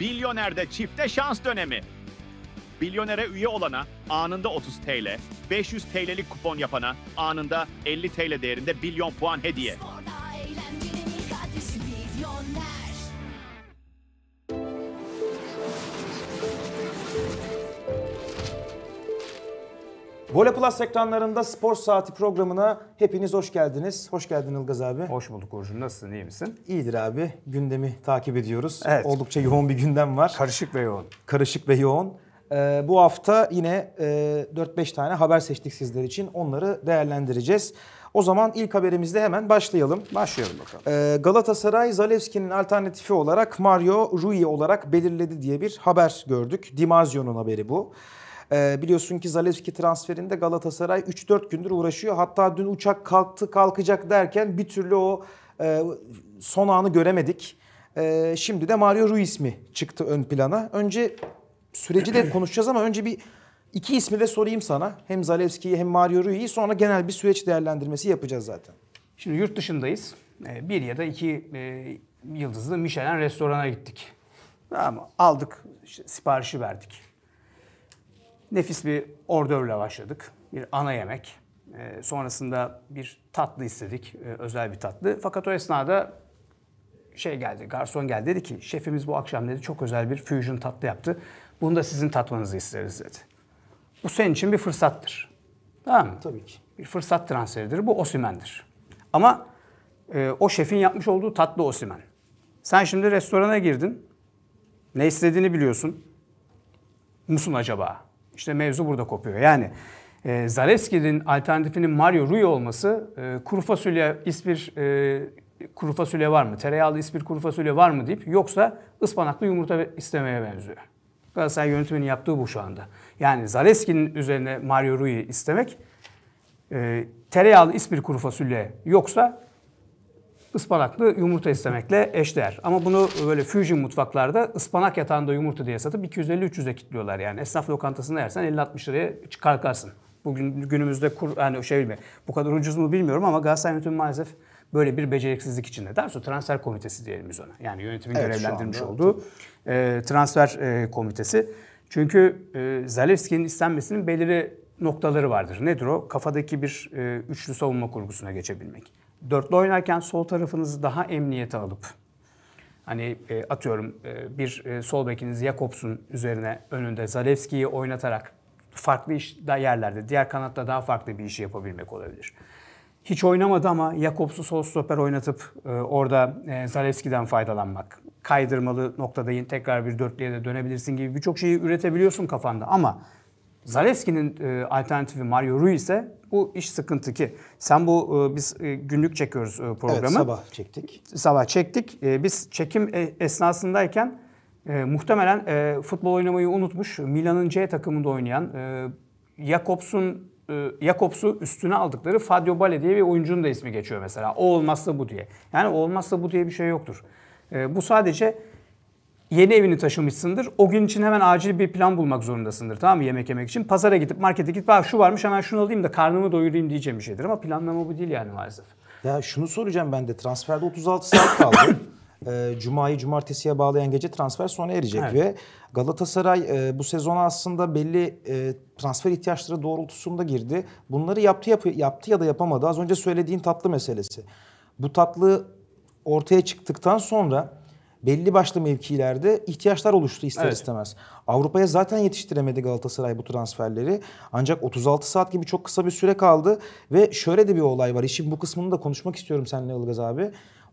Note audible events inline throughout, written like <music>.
Bilyoner'de çifte şans dönemi. Bilyoner'e üye olana anında 30 TL, 500 TL'lik kupon yapana anında 50 TL değerinde bilyon puan hediye. Vole Plus ekranlarında Spor Saati programına hepiniz hoş geldiniz. Hoş geldin Ilgaz abi. Hoş bulduk Orjun. Nasılsın? İyi misin? İyidir abi. Gündemi takip ediyoruz. Evet. Oldukça yoğun bir gündem var. Karışık ve yoğun. Karışık ve yoğun. Ee, bu hafta yine e, 4-5 tane haber seçtik sizler için. Onları değerlendireceğiz. O zaman ilk haberimizle hemen başlayalım. Başlayalım bakalım. Ee, Galatasaray Zalewski'nin alternatifi olarak Mario Rui olarak belirledi diye bir haber gördük. Dimazio'nun haberi bu. E, biliyorsun ki Zalewski transferinde Galatasaray 3-4 gündür uğraşıyor. Hatta dün uçak kalktı kalkacak derken bir türlü o e, son anı göremedik. E, şimdi de Mario Ruiz mi çıktı ön plana? Önce süreci de <clears throat> konuşacağız ama önce bir iki ismi de sorayım sana. Hem Zalewski'yi hem Mario Ruiz'i sonra genel bir süreç değerlendirmesi yapacağız zaten. Şimdi yurt dışındayız. Ee, bir ya da iki e, yıldızlı Michelin restorana gittik. Tamam Aldık, siparişi verdik. Nefis bir ordövle başladık. Bir ana yemek. E, sonrasında bir tatlı istedik. E, özel bir tatlı. Fakat o esnada şey geldi. Garson geldi dedi ki şefimiz bu akşam dedi çok özel bir fusion tatlı yaptı. Bunu da sizin tatmanızı isteriz dedi. Bu senin için bir fırsattır. Tamam mı? Tabii ki. Bir fırsat transferidir. Bu Osimen'dir. Ama e, o şefin yapmış olduğu tatlı Osimen. Sen şimdi restorana girdin. Ne istediğini biliyorsun. Musun acaba? İşte mevzu burada kopuyor. Yani e, Zalewski'nin alternatifinin Mario Rui olması e, kuru fasulye ispir e, kuru fasulye var mı? Tereyağlı ispir kuru fasulye var mı deyip yoksa ıspanaklı yumurta istemeye benziyor. Galatasaray yönetiminin yaptığı bu şu anda. Yani Zaleski'nin üzerine Mario Rui istemek e, tereyağlı ispir kuru fasulye yoksa ıspanaklı yumurta istemekle eşdeğer. Ama bunu böyle fusion mutfaklarda ıspanak yatağında yumurta diye satıp 250-300'e kitliyorlar yani. Esnaf lokantasında yersen 50-60 liraya kalkarsın. Bugün günümüzde kur, yani şey mi, bu kadar ucuz mu bilmiyorum ama Galatasaray yönetimi maalesef böyle bir beceriksizlik içinde. Daha sonra transfer komitesi diyelim biz ona. Yani yönetimin evet, görevlendirmiş anda, olduğu e, transfer e, komitesi. Çünkü e, Zalewski'nin istenmesinin belirli noktaları vardır. Nedir o? Kafadaki bir e, üçlü savunma kurgusuna geçebilmek Dörtlü oynarken sol tarafınızı daha emniyete alıp hani e, atıyorum e, bir e, sol bekiniz Jakobs'un üzerine önünde Zalewski'yi oynatarak farklı iş yerlerde diğer kanatta daha farklı bir işi yapabilmek olabilir. Hiç oynamadı ama Jakobs'u sol stoper oynatıp e, orada e, Zalewski'den faydalanmak. Kaydırmalı noktada tekrar bir dörtlüye de dönebilirsin gibi birçok şeyi üretebiliyorsun kafanda ama Zalewski'nin e, alternatifi Mario Rui ise bu iş sıkıntı ki sen bu e, biz e, günlük çekiyoruz e, programı. Evet sabah çektik. Sabah çektik. Biz çekim esnasındayken muhtemelen futbol oynamayı unutmuş Milan'ın C takımında oynayan Jakobs'un Jakobs'u üstüne aldıkları Fadio Bale diye bir oyuncunun da ismi geçiyor mesela. O olmazsa bu diye. Yani olmazsa bu diye bir şey yoktur. bu sadece yeni evini taşımışsındır. O gün için hemen acil bir plan bulmak zorundasındır tamam mı yemek yemek için. Pazara gidip markete gidip şu varmış hemen şunu alayım da karnımı doyurayım diyeceğim bir şeydir. Ama planlama bu değil yani maalesef. Ya şunu soracağım ben de transferde 36 saat kaldı. <coughs> Ee, Cuma'yı cumartesiye bağlayan gece transfer sona erecek evet. ve Galatasaray e, bu sezona aslında belli e, transfer ihtiyaçları doğrultusunda girdi. Bunları yaptı, yap yaptı ya da yapamadı. Az önce söylediğin tatlı meselesi. Bu tatlı ortaya çıktıktan sonra belli başlı mevkilerde ihtiyaçlar oluştu ister evet. istemez. Avrupa'ya zaten yetiştiremedi Galatasaray bu transferleri. Ancak 36 saat gibi çok kısa bir süre kaldı ve şöyle de bir olay var. İşin bu kısmını da konuşmak istiyorum seninle Ilgaz abi.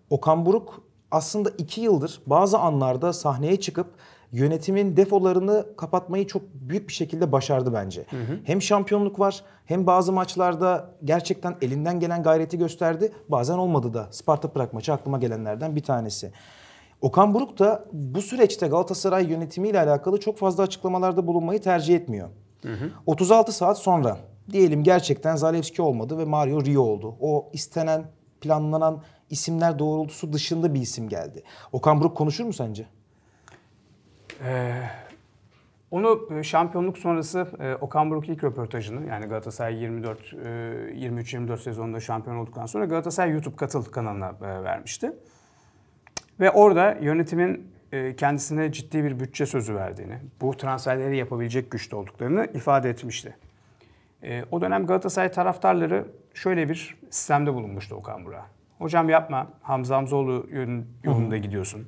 Okan Buruk aslında 2 yıldır bazı anlarda sahneye çıkıp yönetimin defolarını kapatmayı çok büyük bir şekilde başardı bence. Hı hı. Hem şampiyonluk var hem bazı maçlarda gerçekten elinden gelen gayreti gösterdi. Bazen olmadı da. Sparta Prag maçı aklıma gelenlerden bir tanesi. Okan Buruk da bu süreçte Galatasaray yönetimiyle alakalı çok fazla açıklamalarda bulunmayı tercih etmiyor. Hı hı. 36 saat sonra diyelim gerçekten Zalewski olmadı ve Mario Rio oldu. O istenen, planlanan isimler doğrultusu dışında bir isim geldi. Okan Buruk konuşur mu sence? Ee, onu e, şampiyonluk sonrası e, Okan Buruk ilk röportajını yani Galatasaray 24 e, 23-24 sezonunda şampiyon olduktan sonra Galatasaray YouTube katıl kanalına e, vermişti. Ve orada yönetimin e, kendisine ciddi bir bütçe sözü verdiğini, bu transferleri yapabilecek güçte olduklarını ifade etmişti. E, o dönem Galatasaray taraftarları şöyle bir sistemde bulunmuştu Okan Burak. Hocam yapma, Hamza Hamzoğlu yolunda gidiyorsun.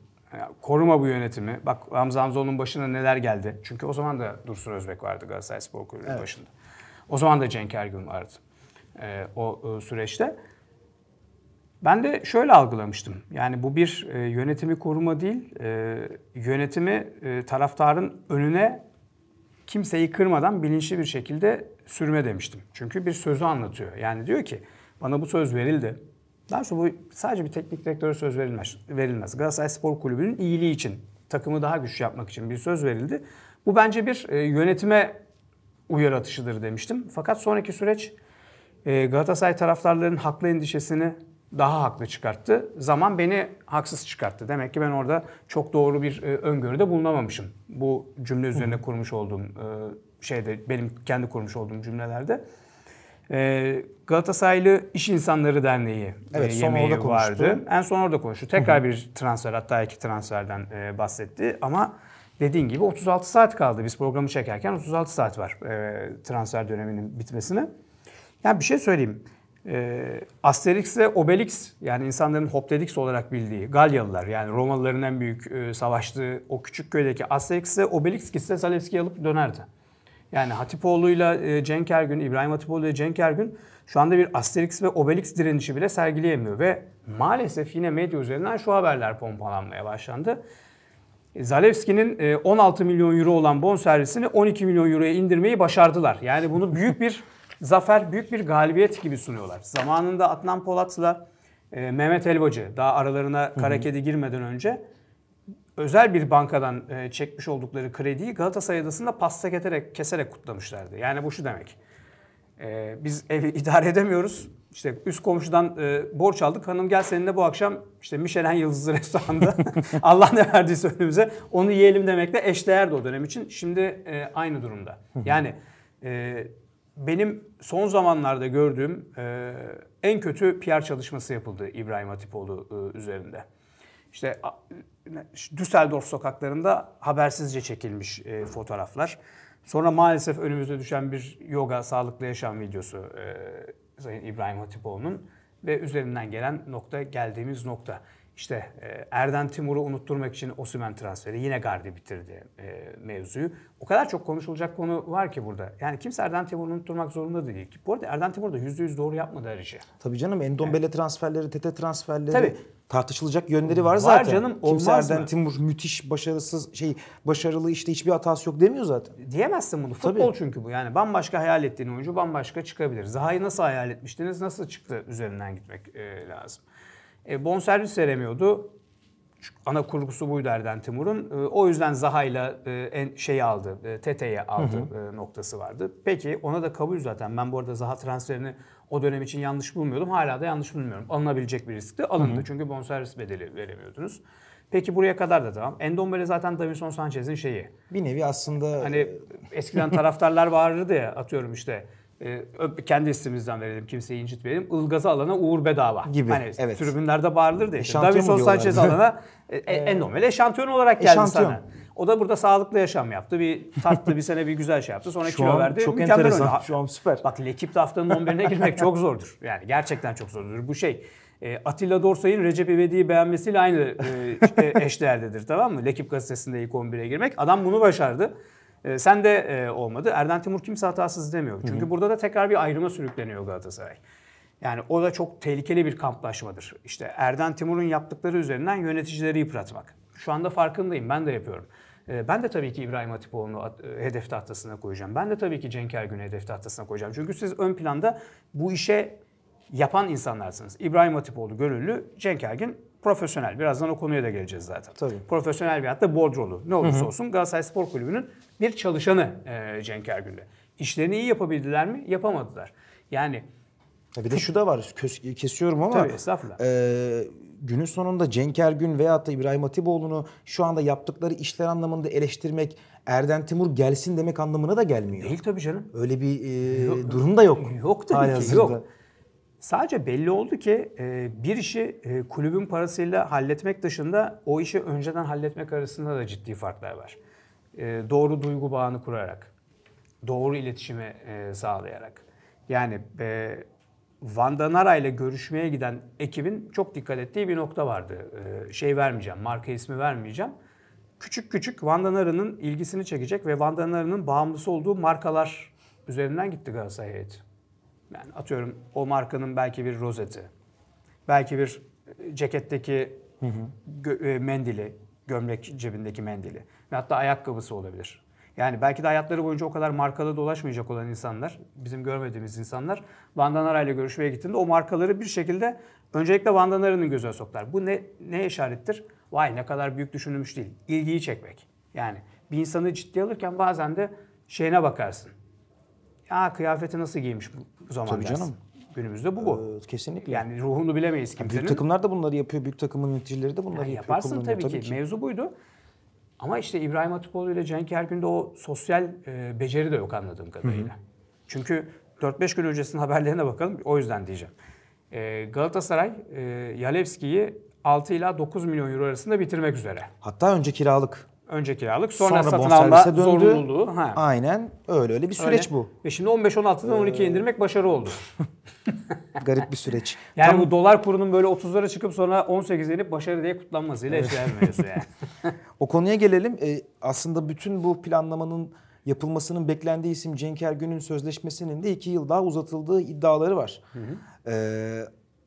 koruma bu yönetimi. Bak Hamza Hamzoğlu'nun başına neler geldi. Çünkü o zaman da Dursun Özbek vardı Galatasaray Spor Kulübü'nün evet. başında. O zaman da Cenk Ergün vardı e, o süreçte. Ben de şöyle algılamıştım. Yani bu bir e, yönetimi koruma değil, e, yönetimi e, taraftarın önüne kimseyi kırmadan bilinçli bir şekilde sürme demiştim. Çünkü bir sözü anlatıyor. Yani diyor ki bana bu söz verildi. Daha sonra bu sadece bir teknik direktöre söz verilmez. verilmez. Galatasaray Spor Kulübü'nün iyiliği için, takımı daha güçlü yapmak için bir söz verildi. Bu bence bir e, yönetime uyarı atışıdır demiştim. Fakat sonraki süreç e, Galatasaray taraftarlarının haklı endişesini daha haklı çıkarttı. Zaman beni haksız çıkarttı. Demek ki ben orada çok doğru bir e, öngörüde bulunamamışım. Bu cümle üzerine kurmuş olduğum e, şeyde benim kendi kurmuş olduğum cümlelerde. E, Galatasaraylı İş İnsanları Derneği e, evet, e, yemeği orada vardı. Konuştu. En son orada konuştu. Tekrar bir transfer hatta iki transferden e, bahsetti ama dediğin gibi 36 saat kaldı. Biz programı çekerken 36 saat var e, transfer döneminin bitmesine. Ya yani bir şey söyleyeyim e, Asterix ve Obelix yani insanların Hoptedix olarak bildiği Galyalılar yani Romalıların en büyük e, savaştığı o küçük köydeki Asterix ve Obelix gitse Salevski'yi alıp dönerdi. Yani Hatipoğlu'yla e, Cenk Ergün, İbrahim Hatipoğlu ile Cenk Ergün şu anda bir Asterix ve Obelix direnişi bile sergileyemiyor ve maalesef yine medya üzerinden şu haberler pompalanmaya başlandı. Zalewski'nin e, 16 milyon euro olan bon servisini 12 milyon euroya indirmeyi başardılar. Yani bunu büyük bir zafer büyük bir galibiyet gibi sunuyorlar. Zamanında Adnan Polat'la e, Mehmet Elbacı daha aralarına Karakedi girmeden önce özel bir bankadan e, çekmiş oldukları krediyi Galatasaray Adası'nda pasta keterek, keserek kutlamışlardı. Yani bu şu demek. E, biz evi <laughs> idare edemiyoruz. İşte üst komşudan e, borç aldık. Hanım gel seninle bu akşam işte Michelin Yıldızlı <laughs> restoranda <laughs> Allah ne verdiyse önümüze onu yiyelim demekle eşdeğerdi o dönem için. Şimdi e, aynı durumda. Yani e, benim son zamanlarda gördüğüm e, en kötü PR çalışması yapıldı İbrahim Hatipoğlu e, üzerinde. İşte Düsseldorf sokaklarında habersizce çekilmiş e, fotoğraflar. Sonra maalesef önümüze düşen bir yoga, sağlıklı yaşam videosu e, Sayın İbrahim Hatipoğlu'nun ve üzerinden gelen nokta geldiğimiz nokta. İşte e, Erden Timur'u unutturmak için Osman transferi yine Gardi bitirdi e, mevzuyu. O kadar çok konuşulacak konu var ki burada. Yani kimse Erden Timur'u unutturmak zorunda değil. Bu arada Erden Timur da %100 doğru yapmadı her işi. Tabii canım Endombele evet. transferleri, Tete transferleri. Tabii tartışılacak yönleri var, var zaten. canım Kimse olmaz Erden mı? Timur müthiş başarısız şey başarılı işte hiçbir hatası yok demiyor zaten. Diyemezsin bunu. Futbol Tabii. çünkü bu. Yani bambaşka hayal ettiğin oyuncu bambaşka çıkabilir. Zaha'yı nasıl hayal etmiştiniz? Nasıl çıktı? Üzerinden gitmek e, lazım. E, bonservis veremiyordu. Ana kurgusu buydu Erden Timur'un. E, o yüzden Zaha'yla e, şeyi aldı, e, Tete'ye aldı hı hı. E, noktası vardı. Peki ona da kabul zaten. Ben bu arada Zaha transferini o dönem için yanlış bulmuyordum. Hala da yanlış bulmuyorum. Alınabilecek bir riskti. Alındı. Hı hı. Çünkü bonservis bedeli veremiyordunuz. Peki buraya kadar da tamam. Endombele zaten Davinson Sanchez'in şeyi. Bir nevi aslında... Hani e, eskiden taraftarlar <laughs> bağırırdı ya atıyorum işte e, kendi isimimizden verelim kimseyi incitmeyelim. Ilgaz'a alana Uğur Bedava. Gibi. Hani evet. tribünlerde bağırılır diye. Davison Sanchez alana en e, e Endomel eşantiyon olarak geldi eşantiyon. sana. O da burada sağlıklı yaşam yaptı. Bir tatlı bir sene bir güzel şey yaptı. Sonra Şu kilo an verdi. Çok Mükemmel enteresan. Oynadı. Şu an süper. Bak Lekip de haftanın 11'ine girmek çok zordur. Yani gerçekten çok zordur. Bu şey e, Atilla Dorsay'ın Recep İvedik'i beğenmesiyle aynı e, eşdeğerdedir tamam mı? Lekip gazetesinde ilk 11'e girmek. Adam bunu başardı. Ee, sen de e, olmadı. Erden Timur kimse hatasız demiyor. Çünkü Hı-hı. burada da tekrar bir ayrıma sürükleniyor Galatasaray. Yani o da çok tehlikeli bir kamplaşmadır. İşte Erden Timur'un yaptıkları üzerinden yöneticileri yıpratmak. Şu anda farkındayım. Ben de yapıyorum. Ee, ben de tabii ki İbrahim Hatipoğlu'nu e, hedef tahtasına koyacağım. Ben de tabii ki Cenk Ergün'ü hedef tahtasına koyacağım. Çünkü siz ön planda bu işe yapan insanlarsınız. İbrahim Hatipoğlu gönüllü, Cenk Ergün profesyonel. Birazdan o konuya da geleceğiz zaten. Tabii. Profesyonel bir hatta borcolu. Ne olursa Hı-hı. olsun Galatasaray Spor Kulübü'nün bir çalışanı e, Cenk Ergün'de. İşlerini iyi yapabildiler mi? Yapamadılar. Yani ya bir de şu da var. kesiyorum ama. Tabii estağfurullah. E, günün sonunda Cenk Ergün veyahut da İbrahim Hatipoğlu'nu şu anda yaptıkları işler anlamında eleştirmek Erden Timur gelsin demek anlamına da gelmiyor. Değil tabii canım. Öyle bir e, yok, durum da yok. Yok tabii ki hazırda. yok. Sadece belli oldu ki e, bir işi e, kulübün parasıyla halletmek dışında o işi önceden halletmek arasında da ciddi farklar var. E, doğru duygu bağını kurarak, doğru iletişimi sağlayarak. Yani Vanda Nara ile görüşmeye giden ekibin çok dikkat ettiği bir nokta vardı. Şey vermeyeceğim, marka ismi vermeyeceğim. Küçük küçük Vanda Nara'nın ilgisini çekecek ve Vanda Nara'nın bağımlısı olduğu markalar üzerinden gitti Galatasaray heyeti. Yani atıyorum o markanın belki bir rozeti, belki bir e, ceketteki hı hı. Gö- e, mendili, gömlek cebindeki mendili ve hatta ayakkabısı olabilir. Yani belki de hayatları boyunca o kadar markalı dolaşmayacak olan insanlar, bizim görmediğimiz insanlar Vandanara ile görüşmeye gittiğinde o markaları bir şekilde öncelikle Vandanara'nın gözüne soklar. Bu ne, ne işarettir? Vay ne kadar büyük düşünülmüş değil. İlgiyi çekmek. Yani bir insanı ciddiye alırken bazen de şeyine bakarsın ya kıyafeti nasıl giymiş bu zaman Tabii canım. Günümüzde bu bu. Ee, kesinlikle. Yani ruhunu bilemeyiz kimsenin. Büyük takımlar da bunları yapıyor. Büyük takımın yöneticileri de bunları yani yapıyor. Yaparsın tabii, tabii ki. ki. Mevzu buydu. Ama işte İbrahim Hatipoğlu ile Cenk Ergün'de o sosyal e, beceri de yok anladığım kadarıyla. Hı-hı. Çünkü 4-5 gün öncesinin haberlerine bakalım. O yüzden diyeceğim. E, Galatasaray e, Yalevski'yi 6 ila 9 milyon euro arasında bitirmek üzere. Hatta önce kiralık. Önce kiralık sonra, sonra satın alma döndü. zorunluluğu. Ha. Aynen öyle öyle bir süreç öyle. bu. Ve şimdi 15-16'dan ee... 12'ye indirmek başarı oldu. <laughs> Garip bir süreç. Yani Tam... bu dolar kurunun böyle 30'lara çıkıp sonra 18'e inip başarı diye kutlanmasıyla eşdeğer mevzu yani. <laughs> o konuya gelelim. Ee, aslında bütün bu planlamanın yapılmasının beklendiği isim Cenk Ergün'ün sözleşmesinin de 2 yıl daha uzatıldığı iddiaları var. Hı hı. Ee,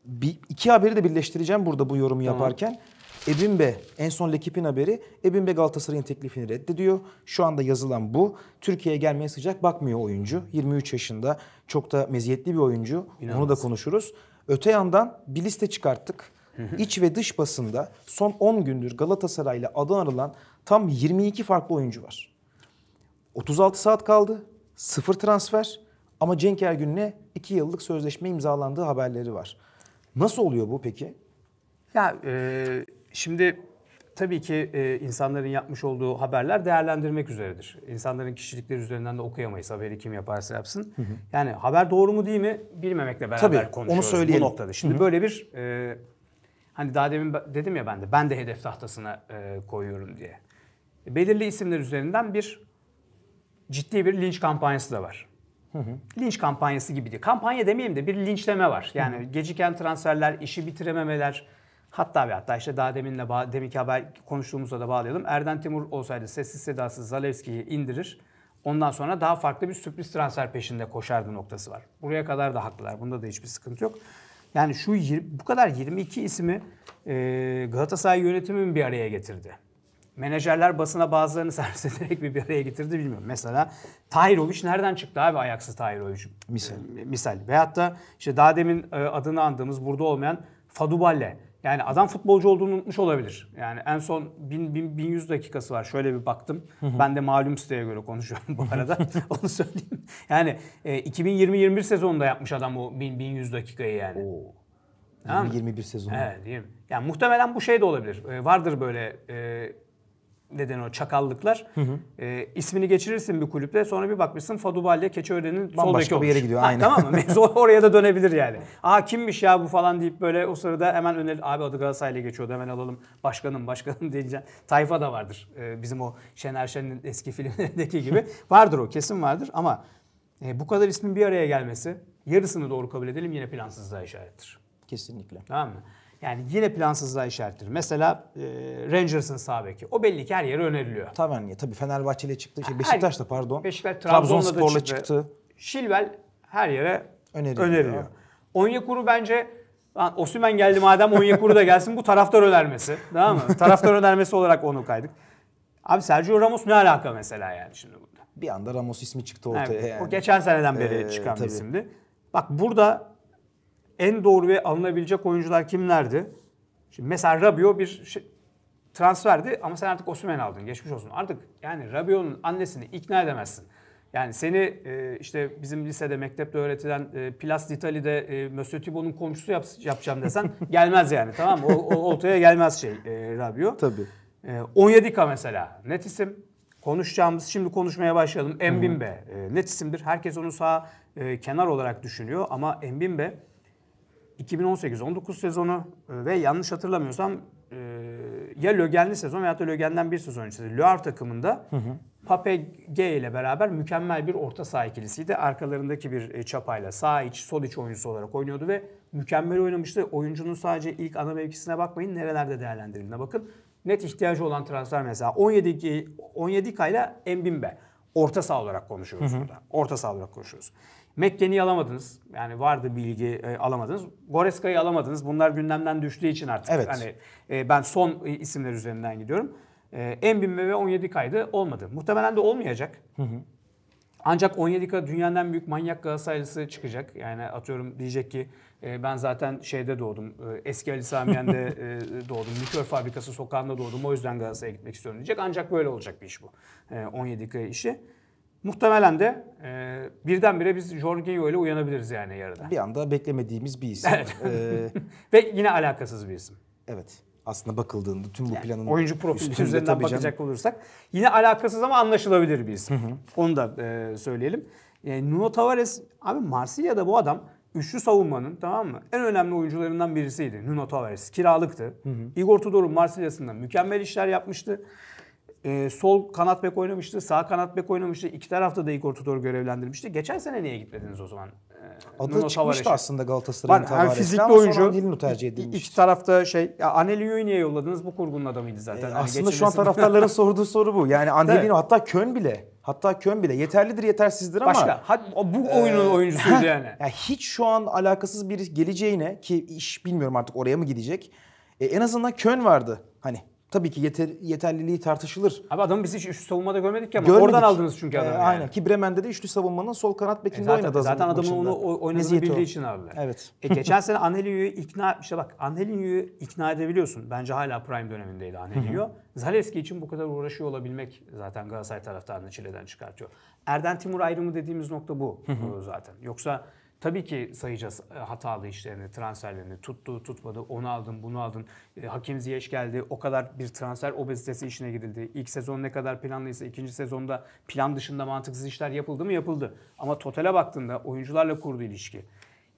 bir, iki haberi de birleştireceğim burada bu yorumu tamam. yaparken. Ebimbe en son Lekip'in haberi Ebimbe Galatasaray'ın teklifini reddediyor. Şu anda yazılan bu. Türkiye'ye gelmeye sıcak bakmıyor oyuncu. 23 yaşında çok da meziyetli bir oyuncu. İnanılmaz. Onu da konuşuruz. Öte yandan bir liste çıkarttık. İç ve dış basında son 10 gündür Galatasaray ile adı arılan tam 22 farklı oyuncu var. 36 saat kaldı. Sıfır transfer ama Cenk Ergün'le 2 yıllık sözleşme imzalandığı haberleri var. Nasıl oluyor bu peki? Ya e, şimdi tabii ki e, insanların yapmış olduğu haberler değerlendirmek üzeredir. İnsanların kişilikleri üzerinden de okuyamayız. Haberi kim yaparsa yapsın. Hı hı. Yani haber doğru mu değil mi bilmemekle beraber tabii, konuşuyoruz onu söyleyelim. bu noktada. Şimdi hı hı. böyle bir e, hani daha demin dedim ya ben de ben de hedef tahtasına e, koyuyorum diye. Belirli isimler üzerinden bir ciddi bir linç kampanyası da var. Hı hı. Linç kampanyası gibi diye. Kampanya demeyeyim de bir linçleme var. Yani hı hı. geciken transferler, işi bitirememeler, Hatta ve hatta işte daha deminle deminki haber konuştuğumuzla da bağlayalım. Erden Timur olsaydı sessiz sedasız Zalewski'yi indirir. Ondan sonra daha farklı bir sürpriz transfer peşinde koşardı noktası var. Buraya kadar da haklılar. Bunda da hiçbir sıkıntı yok. Yani şu bu kadar 22 ismi e, Galatasaray yönetimin bir araya getirdi. Menajerler basına bazılarını <laughs> servis ederek bir, bir araya getirdi bilmiyorum. Mesela Tahirovic nereden çıktı abi Ayaksız Tahirovic? Misal. E, misal. Veyahut da işte daha demin e, adını andığımız burada olmayan Faduballe. Yani adam futbolcu olduğunu unutmuş olabilir. Yani en son 1000, 1100 dakikası var. Şöyle bir baktım. ben de malum siteye göre konuşuyorum bu arada. <laughs> <laughs> Onu söyleyeyim. Yani e, 2020-21 sezonunda yapmış adam o 1000, 1100 dakikayı yani. Oo. Tamam. 21 sezonu. Evet diyeyim. Yani muhtemelen bu şey de olabilir. E, vardır böyle e, neden o çakallıklar. Hı hı. E, ismini geçirirsin bir kulüpte, sonra bir bakmışsın Fadubalya Keçiören'in sol beki olmuş. bir yere gidiyor aynen. tamam mı? <laughs> Mevzu oraya da dönebilir yani. Aa kimmiş ya bu falan deyip böyle o sırada hemen öner abi adı Galatasaray'la geçiyordu hemen alalım başkanım başkanım <laughs> diyeceğim. Tayfa da vardır. E, bizim o Şener Şen'in eski <laughs> filmlerindeki gibi. vardır o kesin vardır ama e, bu kadar ismin bir araya gelmesi yarısını doğru kabul edelim yine plansızlığa işarettir. Kesinlikle. Tamam mı? Yani yine plansızlığa işarettir. Mesela e, Rangers'ın sağ beki. O belli ki her yere öneriliyor. Tabii ya tabii Fenerbahçe ile çıktı. Şey, da, pardon. Beşiktaş Trabzonspor'la çıktı. çıktı. Şilvel her yere öneriliyor. öneriliyor. Onyekuru bence Lan Osümen geldi madem Onyekuru da gelsin bu taraftar önermesi. Tamam mı? <laughs> taraftar önermesi olarak onu kaydık. Abi Sergio Ramos ne alaka mesela yani şimdi burada? Bir anda Ramos ismi çıktı ortaya yani. yani. O geçen seneden beri ee, çıkan tabii. bir isimdi. Bak burada en doğru ve alınabilecek oyuncular kimlerdi? Şimdi mesela Rabiot bir şey, transferdi ama sen artık Osimhen aldın. Geçmiş olsun. Artık yani Rabiot'un annesini ikna edemezsin. Yani seni e, işte bizim lisede, mektepte öğretilen e, Plas d'Itali'de e, Monsieur Thibaut'un komşusu yap, yapacağım desen <laughs> gelmez yani tamam mı? O, oltaya gelmez şey e, Rabiot. Tabii. E, Onyedika mesela. Net isim. Konuşacağımız, şimdi konuşmaya başlayalım. Embimbe. E, net isimdir. Herkes onu sağ e, kenar olarak düşünüyor ama Embimbe 2018-19 sezonu e, ve yanlış hatırlamıyorsam e, ya Lögen'li sezon veya da Lögen'den bir sezon öncesi Le takımında hı hı. Pape G ile beraber mükemmel bir orta saha ikilisiydi. Arkalarındaki bir e, çapayla sağ iç, sol iç oyuncusu olarak oynuyordu ve mükemmel oynamıştı. Oyuncunun sadece ilk ana mevkisine bakmayın, nerelerde değerlendirildiğine bakın. Net ihtiyacı olan transfer mesela 17 17 kayla Embimbe. Orta saha olarak konuşuyoruz hı hı. burada. Orta saha olarak konuşuyoruz. Mekken'i alamadınız. Yani vardı bilgi e, alamadınız. Goreska'yı alamadınız. Bunlar gündemden düştüğü için artık. Evet. Hani, e, ben son e, isimler üzerinden gidiyorum. E, Embinme ve 17 kaydı olmadı. Muhtemelen de olmayacak. Hı hı. Ancak 17 dünyanın en büyük manyak Galatasaraylısı çıkacak. Yani atıyorum diyecek ki ee, ben zaten şeyde doğdum. Ee, eski Ali Samiyen'de <laughs> e, doğdum. Likör fabrikası sokağında doğdum. O yüzden Galatasaray'a gitmek istiyorum diyecek. Ancak böyle olacak bir iş bu. 17 ee, Kaya işi. Muhtemelen de e, birdenbire biz Jorginho ile uyanabiliriz yani yarıda. Bir anda beklemediğimiz bir isim. Evet. Ee... <laughs> Ve yine alakasız bir isim. Evet. Aslında bakıldığında tüm bu yani planın oyuncu profili üzerinden bakacak canım. olursak yine alakasız ama anlaşılabilir bir isim. Onu da e, söyleyelim. E, Nuno Tavares abi Marsilya'da bu adam üçlü savunmanın tamam mı? En önemli oyuncularından birisiydi. Nuno Tavares kiralıktı. Hı hı. Igor Tudor'un Marsilya'sında mükemmel işler yapmıştı e, sol kanat bek oynamıştı, sağ kanat bek oynamıştı. İki tarafta da Igor Tudor görevlendirmişti. Geçen sene niye gitmediniz o zaman? E, Adı Nuno çıkmıştı Tavares'e. aslında Galatasaray'ın Var, hem Tavares'le fizikli oyuncu, sonra tercih edilmiş. İki tarafta şey, Anelio'yu niye yolladınız? Bu kurgunun adamıydı zaten. E, hani aslında şu an taraftarların <laughs> sorduğu soru bu. Yani Angelino hatta Kön bile. Hatta Kön bile yeterlidir yetersizdir ama Başka. Ha, bu oyunun e, oyuncusuydu <laughs> yani. Ya hiç şu an alakasız bir geleceğine ki iş bilmiyorum artık oraya mı gidecek. E, en azından Kön vardı. Hani Tabii ki yeter, yeterliliği tartışılır. Abi adamı biz hiç üçlü savunmada görmedik ya ama görmedik. oradan aldınız çünkü e, adamı. E, yani. Aynen ki Bremen'de de üçlü savunmanın sol kanat bekinde e zaten, oynadı. Zaten adamı onu oynadığını bildiği için abi. Evet. E, geçen sene Angelinho'yu ikna, işte bak Angelinho'yu ikna edebiliyorsun. Bence hala prime dönemindeydi Angelinho. Zaleski için bu kadar uğraşıyor olabilmek zaten Galatasaray taraftarını çileden çıkartıyor. Erden Timur ayrımı dediğimiz nokta bu zaten. Yoksa Tabii ki sayacağız e, hatalı işlerini, transferlerini. Tuttu, tutmadı, onu aldın, bunu aldın. E, Hakim Ziyech geldi. O kadar bir transfer obezitesi işine gidildi. İlk sezon ne kadar planlıysa ikinci sezonda plan dışında mantıksız işler yapıldı mı? Yapıldı. Ama totale baktığında oyuncularla kurduğu ilişki.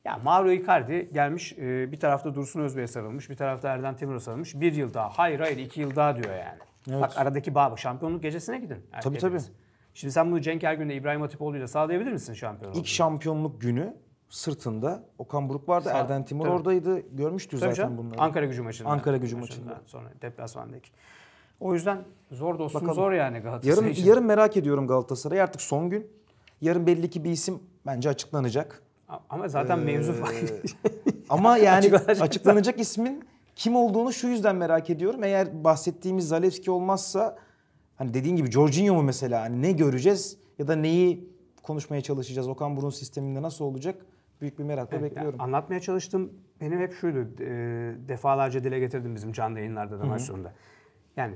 Ya Mauro Icardi gelmiş e, bir tarafta Dursun Özbey'e sarılmış, bir tarafta Erden Timur'a sarılmış. Bir yıl daha, hayır hayır iki yıl daha diyor yani. Evet. Bak aradaki bağ bu. Şampiyonluk gecesine gidin. Tabii tabii. Şimdi sen bunu Cenk Ergün'le İbrahim Hatipoğlu'yla sağlayabilir misin şampiyonluğu? İlk şampiyonluk günü sırtında Okan Buruk vardı. Sağ, Erden Timur tabii. oradaydı. Görmüştü tabii zaten bunları. Ankara gücü maçında. Ankara gücü maçından maçında. sonra deplasmandaki. O yüzden zor dostum Bakalım. zor yani Galatasaray yarın, için. Yarın merak ediyorum Galatasaray'ı. Artık son gün. Yarın belli ki bir isim bence açıklanacak. Ama zaten ee, mevzu Ama <laughs> yani açıklanacak ismin kim olduğunu şu yüzden merak ediyorum. Eğer bahsettiğimiz Zalewski olmazsa hani dediğin gibi Jorginho mu mesela hani ne göreceğiz ya da neyi konuşmaya çalışacağız? Okan Burun sisteminde nasıl olacak? büyük bir merakla evet, bekliyorum. Anlatmaya çalıştım. Benim hep şuydu. E, defalarca dile getirdim bizim canlı yayınlarda da maç sonunda. Yani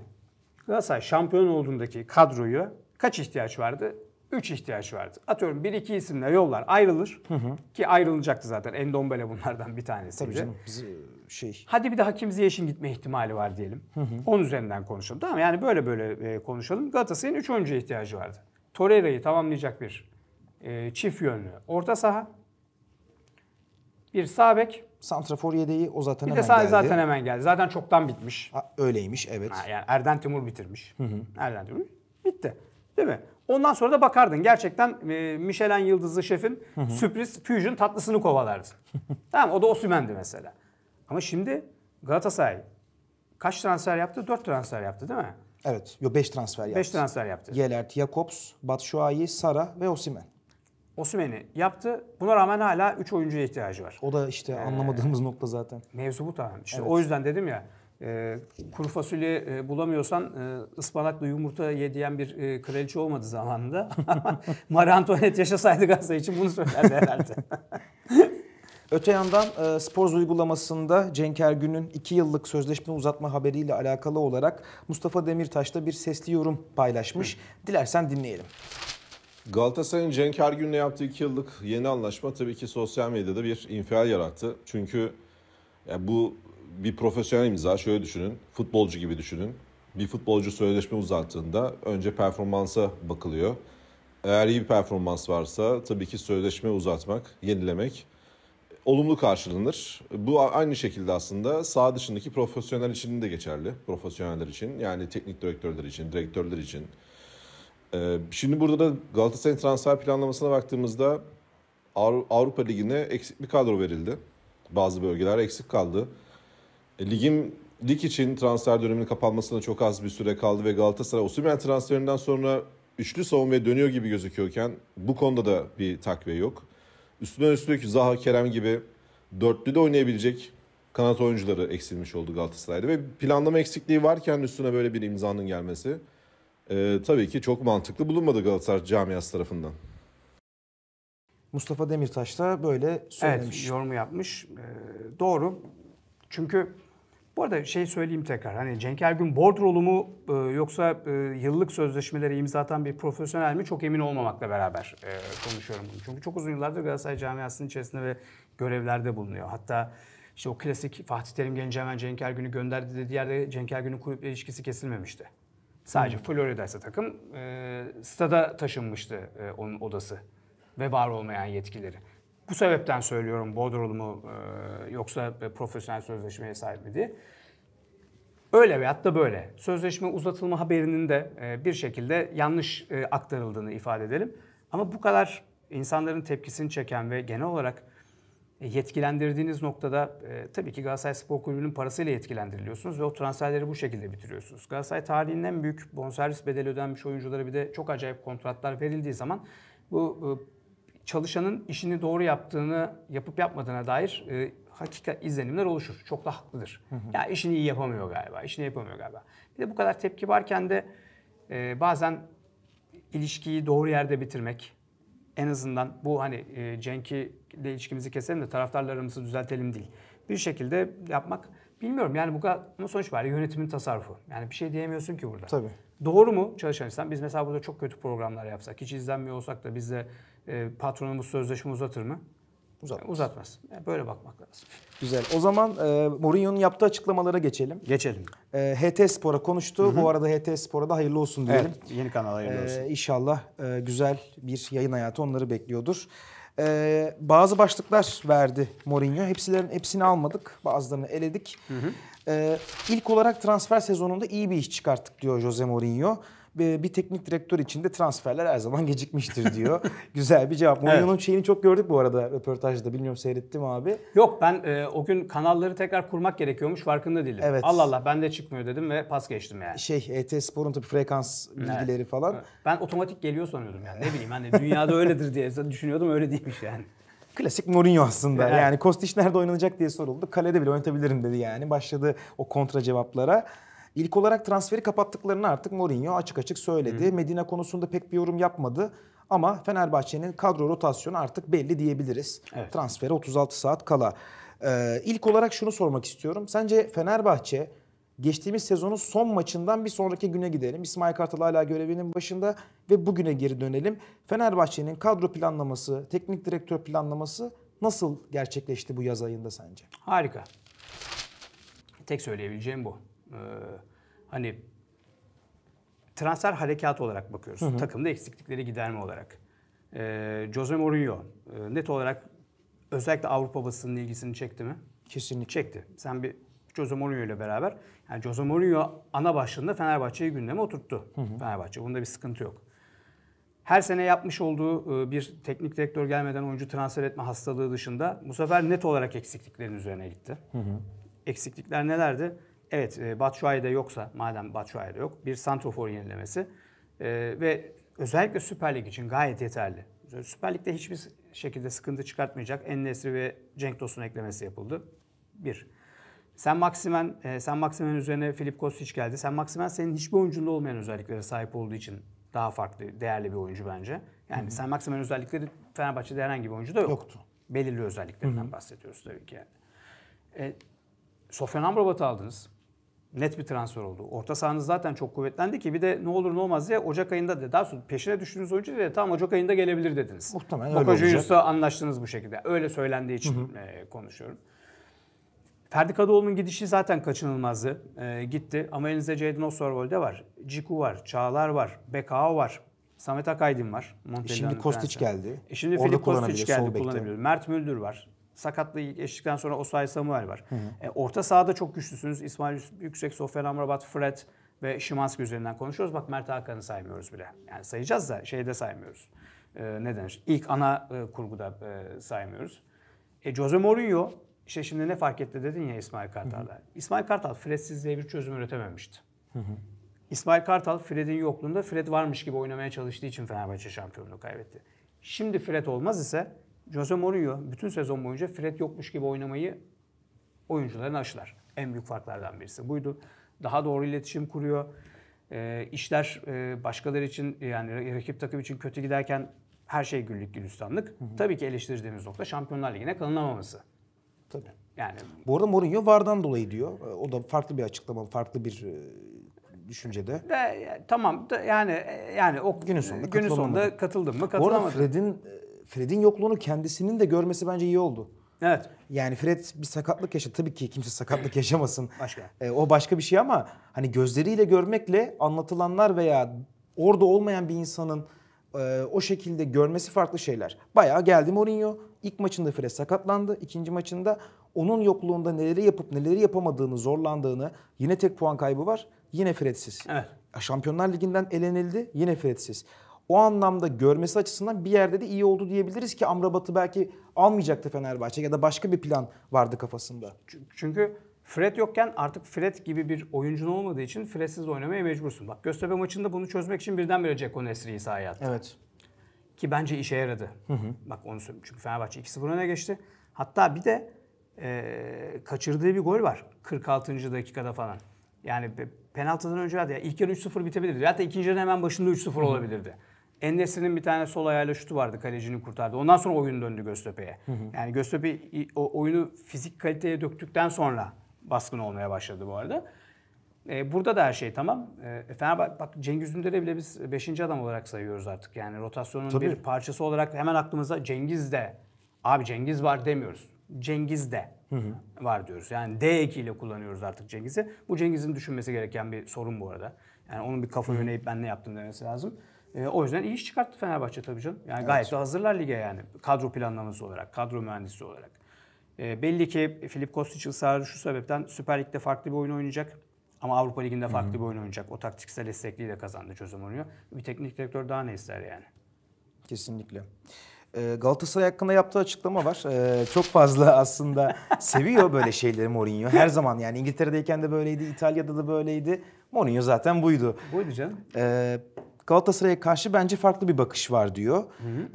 Galatasaray şampiyon olduğundaki kadroyu kaç ihtiyaç vardı? 3 ihtiyaç vardı. Atıyorum bir iki isimle yollar ayrılır. Hı hı. Ki ayrılacaktı zaten. Endombele bunlardan bir tanesi. Tabii canım. Biz, e, şey. Hadi bir de Hakim Ziyech'in gitme ihtimali var diyelim. Hı hı. Onun üzerinden konuşalım. Tamam yani böyle böyle e, konuşalım. Galatasaray'ın 3 oyuncuya ihtiyacı vardı. Torreira'yı tamamlayacak bir e, çift yönlü orta saha. Bir sağ bek. Santrafor yedeği o zaten bir hemen geldi. Bir de sağ zaten hemen geldi. Zaten çoktan bitmiş. Ha, öyleymiş evet. Ha, yani Erden Timur bitirmiş. Hı hı. Erden Timur bitti. Değil mi? Ondan sonra da bakardın gerçekten e, Michelin yıldızlı şefin hı hı. sürpriz Fusion tatlısını kovalardın. <laughs> tamam o da Osimhen'di mesela. Ama şimdi Galatasaray kaç transfer yaptı? Dört transfer yaptı değil mi? Evet. Yo beş transfer yaptı. Beş transfer yaptı. Yeler, Jakobs, Batshuayi, Sara ve Osimen. Osimhen'i yaptı. Buna rağmen hala 3 oyuncuya ihtiyacı var. O da işte ee, anlamadığımız nokta zaten. Mevzu bu tamam. İşte evet. o yüzden dedim ya e, kuru fasulye e, bulamıyorsan e, ıspanaklı yumurta ye diyen bir e, kraliçe olmadı zamanında. <laughs> Marie Antoinette yaşasaydı Galatasaray için bunu söylerdi herhalde. <laughs> Öte yandan e, Sporz uygulamasında Cenk Ergün'ün 2 yıllık sözleşme uzatma haberiyle alakalı olarak Mustafa Demirtaş da bir sesli yorum paylaşmış. Hı. Dilersen dinleyelim. Galatasaray'ın Cenk Ergün'le yaptığı 2 yıllık yeni anlaşma tabii ki sosyal medyada bir infial yarattı. Çünkü ya bu bir profesyonel imza. Şöyle düşünün, futbolcu gibi düşünün. Bir futbolcu sözleşme uzattığında önce performansa bakılıyor. Eğer iyi bir performans varsa tabii ki sözleşme uzatmak, yenilemek olumlu karşılanır. Bu aynı şekilde aslında sağ dışındaki profesyonel için de geçerli. Profesyoneller için yani teknik direktörler için, direktörler için, ee, şimdi burada da Galatasaray'ın transfer planlamasına baktığımızda Avrupa Ligi'ne eksik bir kadro verildi. Bazı bölgeler eksik kaldı. E, ligin lig için transfer döneminin kapanmasına çok az bir süre kaldı ve Galatasaray Osimhen transferinden sonra üçlü savunmaya dönüyor gibi gözüküyorken bu konuda da bir takviye yok. Üstüne üstlük Zaha Kerem gibi dörtlü de oynayabilecek kanat oyuncuları eksilmiş oldu Galatasaray'da ve planlama eksikliği varken üstüne böyle bir imzanın gelmesi e, tabii ki çok mantıklı bulunmadı Galatasaray camiası tarafından. Mustafa Demirtaş da böyle söylemiş. Evet, yorumu yapmış. Ee, doğru. Çünkü bu arada şey söyleyeyim tekrar. Hani Cenk Ergün bordrolu mu e, yoksa e, yıllık sözleşmeleri imza atan bir profesyonel mi çok emin olmamakla beraber e, konuşuyorum bunu. Çünkü çok uzun yıllardır Galatasaray camiasının içerisinde ve görevlerde bulunuyor. Hatta işte o klasik Fatih Terim Gencemen Cenk Ergün'ü gönderdi dediği yerde Cenk Ergün'ün kulüple ilişkisi kesilmemişti. Sadece Florida ise takım e, stada taşınmıştı e, onun odası ve var olmayan yetkileri. Bu sebepten söylüyorum Bodrum'u mu e, yoksa e, profesyonel sözleşmeye sahip mi diye. Öyle veyahut da böyle. Sözleşme uzatılma haberinin de e, bir şekilde yanlış e, aktarıldığını ifade edelim. Ama bu kadar insanların tepkisini çeken ve genel olarak e, yetkilendirdiğiniz noktada e, tabii ki Galatasaray Spor Kulübü'nün parasıyla yetkilendiriliyorsunuz ve o transferleri bu şekilde bitiriyorsunuz. Galatasaray tarihinin en büyük bonservis bedeli ödenmiş oyunculara bir de çok acayip kontratlar verildiği zaman bu e, çalışanın işini doğru yaptığını yapıp yapmadığına dair e, hakikat izlenimler oluşur. Çok da haklıdır. Ya işini iyi yapamıyor galiba, işini yapamıyor galiba. Bir de bu kadar tepki varken de e, bazen ilişkiyi doğru yerde bitirmek, en azından bu hani e, Cenk'i ile ilişkimizi keselim de taraftarlarımızı düzeltelim değil. Bir şekilde yapmak bilmiyorum yani bu kadar ama sonuç var yönetimin tasarrufu. Yani bir şey diyemiyorsun ki burada. Tabii. Doğru mu çalışan insan? Biz mesela burada çok kötü programlar yapsak, hiç izlenmiyor olsak da bizde e, patronumuz sözleşme uzatır mı? Uzatmaz. Uzatmaz. Yani böyle bakmak lazım. Güzel. O zaman e, Mourinho'nun yaptığı açıklamalara geçelim. Geçelim. E, HT Spor'a konuştu. Hı-hı. Bu arada HT Spor'a da hayırlı olsun diyelim. Evet, yeni kanala hayırlı e, olsun. E, inşallah e, güzel bir yayın hayatı onları bekliyordur. E, bazı başlıklar verdi Mourinho. Hepsilerin hepsini almadık. Bazılarını eledik. Hı hı. E, ilk olarak transfer sezonunda iyi bir iş çıkarttık diyor Jose Mourinho. E, bir teknik direktör için de transferler her zaman gecikmiştir diyor. <laughs> Güzel bir cevap. Mourinho'nun evet. şeyini çok gördük bu arada röportajda. Bilmiyorum seyrettim abi. Yok ben e, o gün kanalları tekrar kurmak gerekiyormuş farkında değilim. Evet. Allah Allah ben de çıkmıyor dedim ve pas geçtim yani. Şey ET Spor'un tabii frekans bilgileri evet. falan. Evet. Ben otomatik geliyor sanıyordum yani. Ne bileyim hani dünyada öyledir diye düşünüyordum öyle değilmiş yani. Klasik Mourinho aslında. yani Yani Kostiç nerede oynanacak diye soruldu. Kalede bile oynatabilirim dedi yani. Başladı o kontra cevaplara. İlk olarak transferi kapattıklarını artık Mourinho açık açık söyledi. Hı. Medina konusunda pek bir yorum yapmadı. Ama Fenerbahçe'nin kadro rotasyonu artık belli diyebiliriz. Evet. Transfere 36 saat kala. Ee, ilk olarak şunu sormak istiyorum. Sence Fenerbahçe geçtiğimiz sezonun son maçından bir sonraki güne gidelim. İsmail Kartal hala görevinin başında ve bugüne geri dönelim. Fenerbahçe'nin kadro planlaması, teknik direktör planlaması nasıl gerçekleşti bu yaz ayında sence? Harika. Tek söyleyebileceğim bu e, hani transfer harekatı olarak bakıyoruz. Hı hı. Takımda eksiklikleri giderme olarak. E, Jose Mourinho e, net olarak özellikle Avrupa basının ilgisini çekti mi? Kesinlikle. Çekti. Sen bir Jose Mourinho ile beraber. Yani Jose Mourinho ana başlığında Fenerbahçe'yi gündeme oturttu. Hı hı. Fenerbahçe. Bunda bir sıkıntı yok. Her sene yapmış olduğu e, bir teknik direktör gelmeden oyuncu transfer etme hastalığı dışında bu sefer net olarak eksikliklerin üzerine gitti. Hı hı. Eksiklikler nelerdi? Evet e, Batshuayi'de yoksa madem Batshuayi'de yok bir santrofor yenilemesi e, ve özellikle Süper Lig için gayet yeterli. Süper Lig'de hiçbir şekilde sıkıntı çıkartmayacak Ennesri ve Cenk Tosun eklemesi yapıldı. Bir. Sen Maksimen, e, sen Maksimen üzerine Filip Kostic geldi. Sen Maksimen senin hiçbir oyuncunda olmayan özelliklere sahip olduğu için daha farklı, değerli bir oyuncu bence. Yani Sen Maksimen özellikleri Fenerbahçe'de herhangi bir oyuncuda yok. yoktu. Belirli özelliklerinden Hı-hı. bahsediyoruz tabii ki. Yani. E, Sofyan Amrabat'ı aldınız net bir transfer oldu. Orta sahanız zaten çok kuvvetlendi ki bir de ne olur ne olmaz diye Ocak ayında de daha sonra peşine düştüğünüz oyuncu dedi tamam Ocak ayında gelebilir dediniz. Muhtemelen Boca öyle olacak. anlaştınız bu şekilde. Öyle söylendiği için hı hı. E, konuşuyorum. Ferdi Kadıoğlu'nun gidişi zaten kaçınılmazdı. E, gitti ama elinizde Jadon Osorvol'de var. Ciku var, Çağlar var, Bekao var. Samet Akaydın var. E şimdi Kostić geldi. E şimdi Filip Kostić geldi kullanabiliyor. Mert Müldür var sakatlığı geçtikten sonra Osay Samuel var. Hı hı. E, orta sahada çok güçlüsünüz. İsmail Yüksek, Sofyan Amrabat, Fred ve Şimanski üzerinden konuşuyoruz. Bak Mert Hakan'ı saymıyoruz bile. Yani sayacağız da şeyde saymıyoruz. E, ne denir? İlk ana e, kurguda e, saymıyoruz. E, Jose Mourinho işte şimdi ne fark etti dedin ya İsmail Kartal'da. İsmail Kartal Fred'sizliğe bir çözüm üretememişti. Hı hı. İsmail Kartal Fred'in yokluğunda Fred varmış gibi oynamaya çalıştığı için Fenerbahçe şampiyonluğu kaybetti. Şimdi Fred olmaz ise Jose Mourinho bütün sezon boyunca Fred yokmuş gibi oynamayı oyuncuların aşılar. En büyük farklardan birisi buydu. Daha doğru iletişim kuruyor. E, işler e, başkaları için yani rakip takım için kötü giderken her şey güllük gülistanlık. Tabii ki eleştirdiğimiz nokta Şampiyonlar Ligi'ne kalınamaması. Tabii. Yani bu arada Mourinho vardan dolayı diyor. Ee, o da farklı bir açıklama, farklı bir e, düşüncede. De, e, tamam da yani e, yani o günün sonunda günün sonunda katıldım mı? Katılamadım. Bu arada Fred'in Fred'in yokluğunu kendisinin de görmesi bence iyi oldu. Evet. Yani Fred bir sakatlık yaşadı. tabii ki kimse sakatlık yaşamasın. <laughs> başka. E, o başka bir şey ama hani gözleriyle görmekle anlatılanlar veya orada olmayan bir insanın e, o şekilde görmesi farklı şeyler. Bayağı geldi Mourinho. İlk maçında Fred sakatlandı. İkinci maçında onun yokluğunda neleri yapıp neleri yapamadığını, zorlandığını, yine tek puan kaybı var. Yine Fred'siz. Evet. Şampiyonlar Ligi'nden elenildi. Yine Fred'siz o anlamda görmesi açısından bir yerde de iyi oldu diyebiliriz ki Amrabat'ı belki almayacaktı Fenerbahçe ya da başka bir plan vardı kafasında. Çünkü Fred yokken artık Fred gibi bir oyuncun olmadığı için Fred'siz oynamaya mecbursun. Bak Göztepe maçında bunu çözmek için birdenbire Ceko Nesri'yi sahaya attı. Evet. Ki bence işe yaradı. Hı hı. Bak onu söyleyeyim. Çünkü Fenerbahçe 2-0 öne geçti. Hatta bir de e, kaçırdığı bir gol var. 46. dakikada falan. Yani penaltıdan önce ya ilk yarı 3-0 bitebilirdi. Hatta ikinci yarı hemen başında 3-0 olabilirdi. Hı hı. Enes'in bir tane sol ayağıyla şutu vardı kalecini kurtardı. Ondan sonra oyun döndü Göztepe'ye. Yani Göztepe o oyunu fizik kaliteye döktükten sonra baskın olmaya başladı bu arada. E, burada da her şey tamam. E, e Fenerbahçe bak Cengiz Ünder'e bile biz 5. adam olarak sayıyoruz artık. Yani rotasyonun Tabii. bir parçası olarak hemen aklımıza Cengiz de abi Cengiz var demiyoruz. Cengiz de var diyoruz. Yani D ekiyle kullanıyoruz artık Cengiz'i. Bu Cengiz'in düşünmesi gereken bir sorun bu arada. Yani onun bir kafa öneyip ben ne yaptım demesi lazım. E, o yüzden iyi iş çıkarttı Fenerbahçe tabii canım. Yani evet. gayet de hazırlar lige yani. Kadro planlaması olarak, kadro mühendisi olarak. E, belli ki Filip Kostic ısrarı şu sebepten Süper Lig'de farklı bir oyun oynayacak. Ama Avrupa Ligi'nde farklı Hı-hı. bir oyun oynayacak. O taktiksel destekliği de kazandı çözüm oynuyor. Bir teknik direktör daha ne ister yani? Kesinlikle. E, Galatasaray hakkında yaptığı açıklama var. E, çok fazla <laughs> aslında seviyor böyle şeyleri Mourinho. Her zaman yani İngiltere'deyken de böyleydi, İtalya'da da böyleydi. Mourinho zaten buydu. Buydu canım. E, Galatasaray'a karşı bence farklı bir bakış var diyor. Hı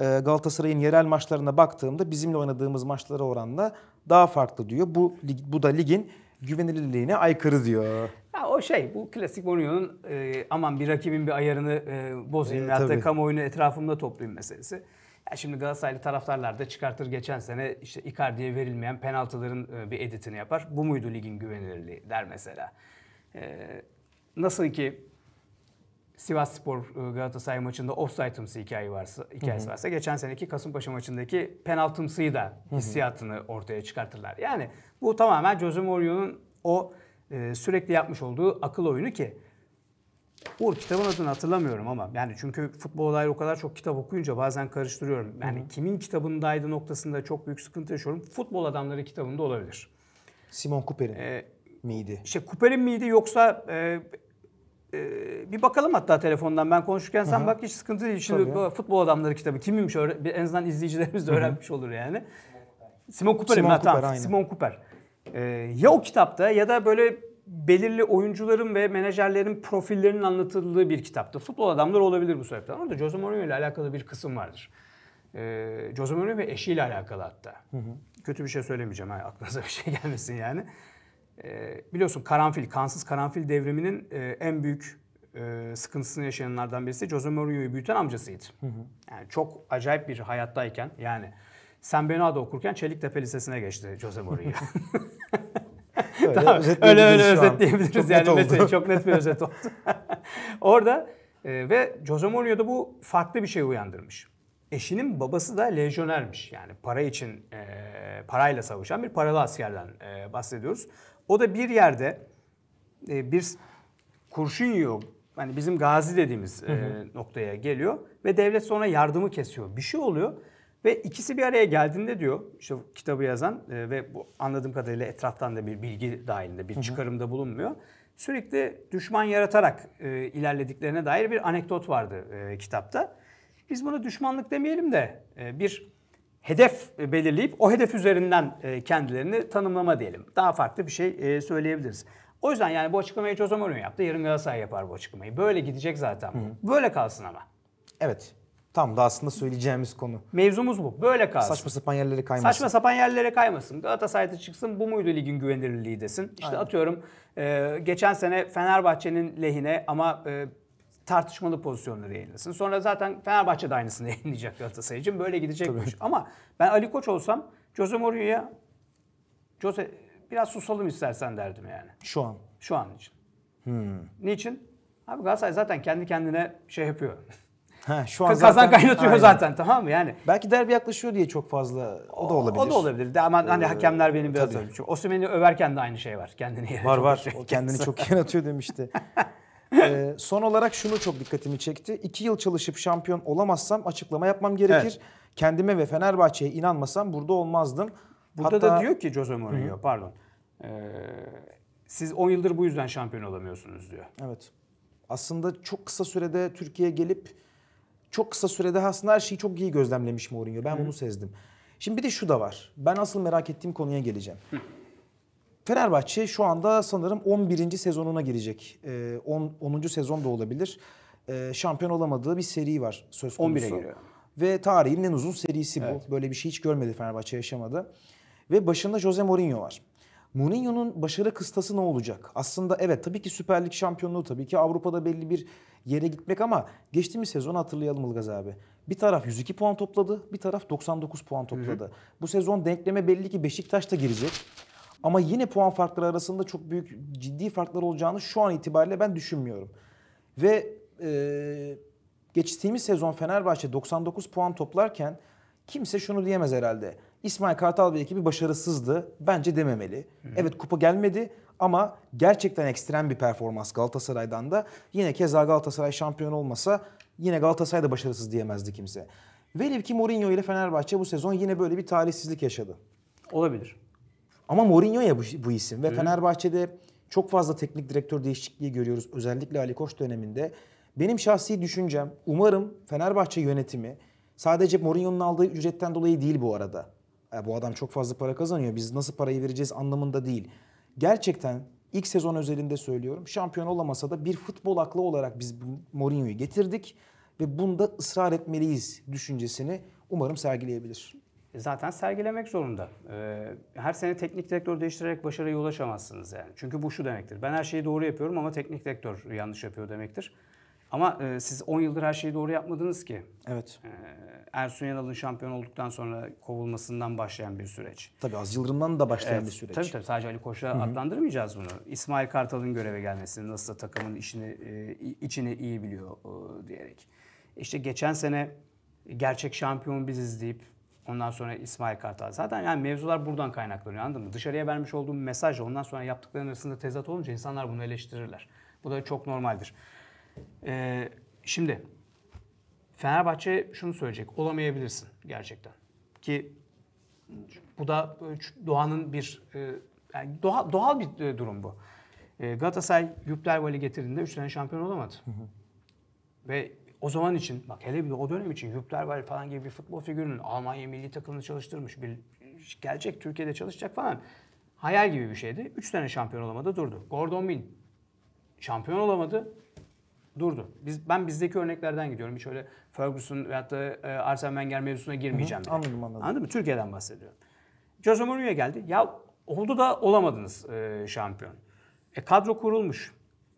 hı. Ee, Galatasaray'ın yerel maçlarına baktığımda bizimle oynadığımız maçlara oranla daha farklı diyor. Bu bu da ligin güvenilirliğine aykırı diyor. Ya o şey bu klasik Mourinho'nun e, aman bir rakibin bir ayarını e, bozayım e, veyahut da kamuoyunu etrafımda toplayayım meselesi. Ya şimdi Galatasaraylı taraftarlar da çıkartır geçen sene işte Icardi'ye verilmeyen penaltıların e, bir editini yapar. Bu muydu ligin güvenilirliği der mesela. E, nasıl ki Sivas Spor e, Galatasaray maçında offside'ımsı hikaye varsa, hikayesi varsa geçen seneki Kasımpaşa maçındaki penaltımsıyı da hissiyatını hı hı. ortaya çıkartırlar. Yani bu tamamen Jose Mourinho'nun o e, sürekli yapmış olduğu akıl oyunu ki Uğur kitabın adını hatırlamıyorum ama yani çünkü futbola dair o kadar çok kitap okuyunca bazen karıştırıyorum. Yani hı hı. kimin kitabındaydı noktasında çok büyük sıkıntı yaşıyorum. Futbol adamları kitabında olabilir. Simon Cooper'in ee, miydi? İşte Cooper'in miydi yoksa e, ee, bir bakalım hatta telefondan ben konuşurken sen Hı-hı. bak hiç sıkıntı değil. Şimdi Tabii. futbol adamları kitabı kimmiş öğre- en azından izleyicilerimiz de öğrenmiş Hı-hı. olur yani. Simon Cooper Simon Cooper, tamam. Aynen. Simon Cooper. Ee, ya o kitapta ya da böyle belirli oyuncuların ve menajerlerin profillerinin anlatıldığı bir kitapta. Futbol adamları olabilir bu sebepten. Orada Jose Mourinho ile alakalı bir kısım vardır. Ee, Jose Mourinho ve eşiyle alakalı hatta. Hı hı. Kötü bir şey söylemeyeceğim. Ha, aklınıza bir şey gelmesin yani. Ee, biliyorsun karanfil, kansız karanfil devriminin e, en büyük e, sıkıntısını yaşayanlardan birisi Jose Mourinho'yu büyüten amcasıydı. Hı hı. Yani çok acayip bir hayattayken yani San Bernardo okurken Çeliktepe Lisesi'ne geçti Jose Mourinho. <laughs> <laughs> öyle öyle, öyle özetleyebiliriz. Çok yani net mesela, çok net bir özet oldu. <laughs> Orada e, ve Jose Mourinho'da bu farklı bir şey uyandırmış. Eşinin babası da lejyonermiş. Yani para için, e, parayla savaşan bir paralı askerden e, bahsediyoruz. O da bir yerde e, bir kurşun yiyor. Hani bizim gazi dediğimiz e, noktaya geliyor ve devlet sonra yardımı kesiyor. Bir şey oluyor ve ikisi bir araya geldiğinde diyor işte kitabı yazan e, ve bu anladığım kadarıyla etraftan da bir bilgi dahilinde bir Hı-hı. çıkarımda bulunmuyor. Sürekli düşman yaratarak e, ilerlediklerine dair bir anekdot vardı e, kitapta. Biz bunu düşmanlık demeyelim de e, bir hedef e, belirleyip o hedef üzerinden e, kendilerini tanımlama diyelim. Daha farklı bir şey e, söyleyebiliriz. O yüzden yani bu açıklamayı Jose Mourinho yaptı. Yarın Galatasaray yapar bu açıklamayı. Böyle gidecek zaten. Hı. Böyle kalsın ama. Evet. Tam da aslında söyleyeceğimiz konu. Mevzumuz bu. Böyle kalsın. Saçma sapan yerlere kaymasın. Saçma sapan yerlere kaymasın. Galatasaray'da çıksın bu muydu ligin güvenilirliği desin. İşte Aynen. atıyorum e, geçen sene Fenerbahçe'nin lehine ama e, tartışmalı pozisyonları yayınlasın. Sonra zaten Fenerbahçe de aynısını <laughs> yayınlayacak Galatasaray için. Böyle gidecek Ama ben Ali Koç olsam Jose Mourinho'ya Jose biraz susalım istersen derdim yani. Şu an? Şu an için. Hmm. Niçin? Abi Galatasaray zaten kendi kendine şey yapıyor. Ha, şu an <laughs> Kazan zaten, kaynatıyor aynen. zaten tamam mı yani? Belki derbi yaklaşıyor diye çok fazla o da olabilir. O da olabilir. ama hani ee, hakemler benim biraz öyle. Şey- Osimhen'i överken de aynı şey var. Kendini var var. Şey. O kendini çok <laughs> yaratıyor demişti ee, son olarak şunu çok dikkatimi çekti. İki yıl çalışıp şampiyon olamazsam açıklama yapmam gerekir. Evet. Kendime ve Fenerbahçe'ye inanmasam burada olmazdım. Burada Hatta... da diyor ki Jose Mourinho hı pardon. Ee, siz 10 yıldır bu yüzden şampiyon olamıyorsunuz diyor. Evet. Aslında çok kısa sürede Türkiye'ye gelip çok kısa sürede aslında her şeyi çok iyi gözlemlemiş Mourinho. Ben hı bunu sezdim. Şimdi bir de şu da var. Ben asıl merak ettiğim konuya geleceğim. Hı. Fenerbahçe şu anda sanırım 11. sezonuna girecek. 10. Ee, 10. sezon da olabilir. Ee, şampiyon olamadığı bir seri var söz konusu. 11'e giriyor. Ve tarihin en uzun serisi evet. bu. Böyle bir şey hiç görmedi Fenerbahçe yaşamadı. Ve başında Jose Mourinho var. Mourinho'nun başarı kıstası ne olacak? Aslında evet tabii ki Süper Lig şampiyonluğu tabii ki Avrupa'da belli bir yere gitmek ama geçtiğimiz sezonu hatırlayalım Ilgaz abi. Bir taraf 102 puan topladı, bir taraf 99 puan topladı. Hı hı. Bu sezon denkleme belli ki Beşiktaş da girecek. Ama yine puan farkları arasında çok büyük ciddi farklar olacağını şu an itibariyle ben düşünmüyorum. Ve e, geçtiğimiz sezon Fenerbahçe 99 puan toplarken kimse şunu diyemez herhalde. İsmail Kartal bir ekibi başarısızdı. Bence dememeli. Hı-hı. Evet kupa gelmedi ama gerçekten ekstrem bir performans Galatasaray'dan da. Yine keza Galatasaray şampiyon olmasa yine Galatasaray da başarısız diyemezdi kimse. Velev ki Mourinho ile Fenerbahçe bu sezon yine böyle bir talihsizlik yaşadı. Olabilir. Ama Mourinho ya bu, bu isim ve Hı. Fenerbahçe'de çok fazla teknik direktör değişikliği görüyoruz. Özellikle Ali Koç döneminde. Benim şahsi düşüncem umarım Fenerbahçe yönetimi sadece Mourinho'nun aldığı ücretten dolayı değil bu arada. Yani bu adam çok fazla para kazanıyor. Biz nasıl parayı vereceğiz anlamında değil. Gerçekten ilk sezon özelinde söylüyorum. Şampiyon olamasa da bir futbol aklı olarak biz Mourinho'yu getirdik ve bunda ısrar etmeliyiz düşüncesini umarım sergileyebilir zaten sergilemek zorunda. Ee, her sene teknik direktör değiştirerek başarıya ulaşamazsınız yani. Çünkü bu şu demektir. Ben her şeyi doğru yapıyorum ama teknik direktör yanlış yapıyor demektir. Ama e, siz 10 yıldır her şeyi doğru yapmadınız ki. Evet. Ee, Ersun Yanal'ın şampiyon olduktan sonra kovulmasından başlayan bir süreç. Tabii az yıldırımdan da başlayan evet, bir süreç. Tabii tabii sadece Ali Koç'la adlandırmayacağız bunu. İsmail Kartal'ın göreve gelmesini nasıl takımın işini e, içini iyi biliyor e, diyerek. İşte geçen sene gerçek şampiyon biziz deyip Ondan sonra İsmail Kartal. Zaten yani mevzular buradan kaynaklanıyor anladın mı? Dışarıya vermiş olduğum mesaj ondan sonra yaptıkların arasında tezat olunca insanlar bunu eleştirirler. Bu da çok normaldir. Ee, şimdi Fenerbahçe şunu söyleyecek. Olamayabilirsin gerçekten. Ki bu da doğanın bir e, yani doğal, doğal bir e, durum bu. E, Galatasaray Yurtlar Vali getirdiğinde 3 tane şampiyon olamadı. Hı hı. Ve o zaman için bak hele bir o dönem için Jupiter var falan gibi bir futbol figürünün Almanya milli takımını çalıştırmış bir gelecek Türkiye'de çalışacak falan hayal gibi bir şeydi. 3 tane şampiyon olamadı durdu. Gordon Mill şampiyon olamadı durdu. Biz ben bizdeki örneklerden gidiyorum. Hiç öyle Ferguson veyahut da e, Arsene Wenger mevzusuna girmeyeceğim. Hı hı, anladım anladım. Anladın mı? Türkiye'den bahsediyorum. Jose Mourinho geldi. Ya oldu da olamadınız e, şampiyon. E kadro kurulmuş.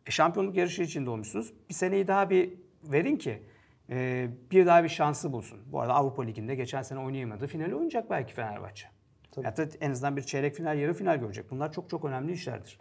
E şampiyonluk yarışı içinde olmuşsunuz. Bir seneyi daha bir verin ki e, bir daha bir şansı bulsun. Bu arada Avrupa Ligi'nde geçen sene oynayamadı. Finali oynayacak belki Fenerbahçe. Tabii. Hatta en azından bir çeyrek final, yarı final görecek. Bunlar çok çok önemli işlerdir.